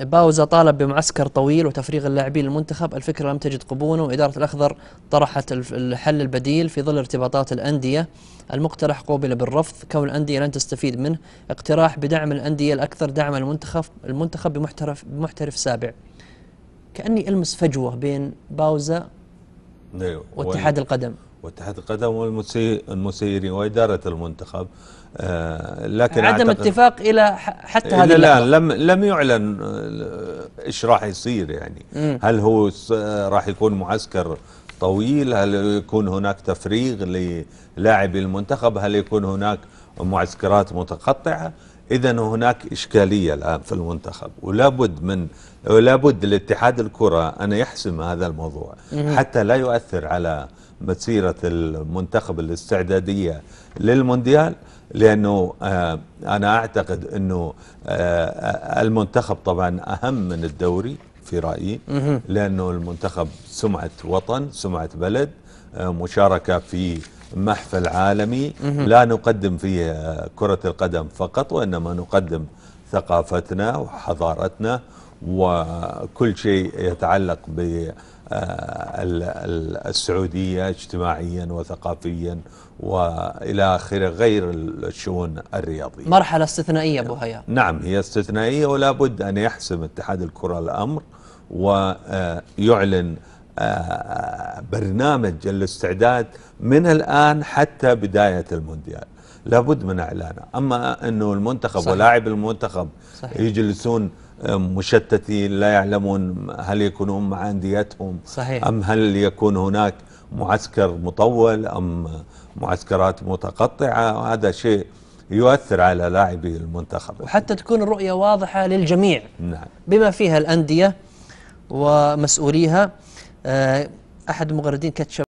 باوزا طالب بمعسكر طويل وتفريغ اللاعبين للمنتخب الفكرة لم تجد قبوله وإدارة الأخضر طرحت الحل البديل في ظل ارتباطات الأندية المقترح قوبل بالرفض كون الأندية لن تستفيد منه اقتراح بدعم الأندية الأكثر دعما المنتخب المنتخب بمحترف بمحترف سابع كأني ألمس فجوة بين باوزا نعم. واتحاد القدم واتحاد القدم والمسيرين وإدارة المنتخب آه، لكن عدم اتفاق الى حتى هذه الى الان لم لم يعلن آه، ايش راح يصير يعني مم. هل هو آه، راح يكون معسكر طويل هل يكون هناك تفريغ للاعبي المنتخب هل يكون هناك معسكرات متقطعه إذا هناك إشكالية الآن في المنتخب ولابد من ولابد الاتحاد الكرة أن يحسم هذا الموضوع حتى لا يؤثر على مسيرة المنتخب الاستعدادية للمونديال لأنه آه، أنا أعتقد أنه آه، المنتخب طبعا أهم من الدوري في رأيي لأنه المنتخب سمعة وطن سمعة بلد آه، مشاركة في محفل عالمي لا نقدم فيه كرة القدم فقط وإنما نقدم ثقافتنا وحضارتنا وكل شيء يتعلق بالسعودية آه، اجتماعيا وثقافيا وإلى آخره غير الشؤون الرياضية مرحلة استثنائية أبو هيا نعم هي استثنائية ولا بد أن يحسم اتحاد الكرة الأمر ويعلن آه، برنامج الاستعداد من الآن حتى بداية المونديال لابد من إعلانه أما أنه المنتخب صحيح. ولاعب المنتخب صحيح. يجلسون آه، مشتتين لا يعلمون هل يكونون مع أنديتهم صحيح. أم هل يكون هناك معسكر مطول أم معسكرات متقطعة هذا شيء يؤثر على لاعبي المنتخب وحتى تكون الرؤية واضحة للجميع نعم. بما فيها الأندية ومسؤوليها آه، أحد المغردين كاتشب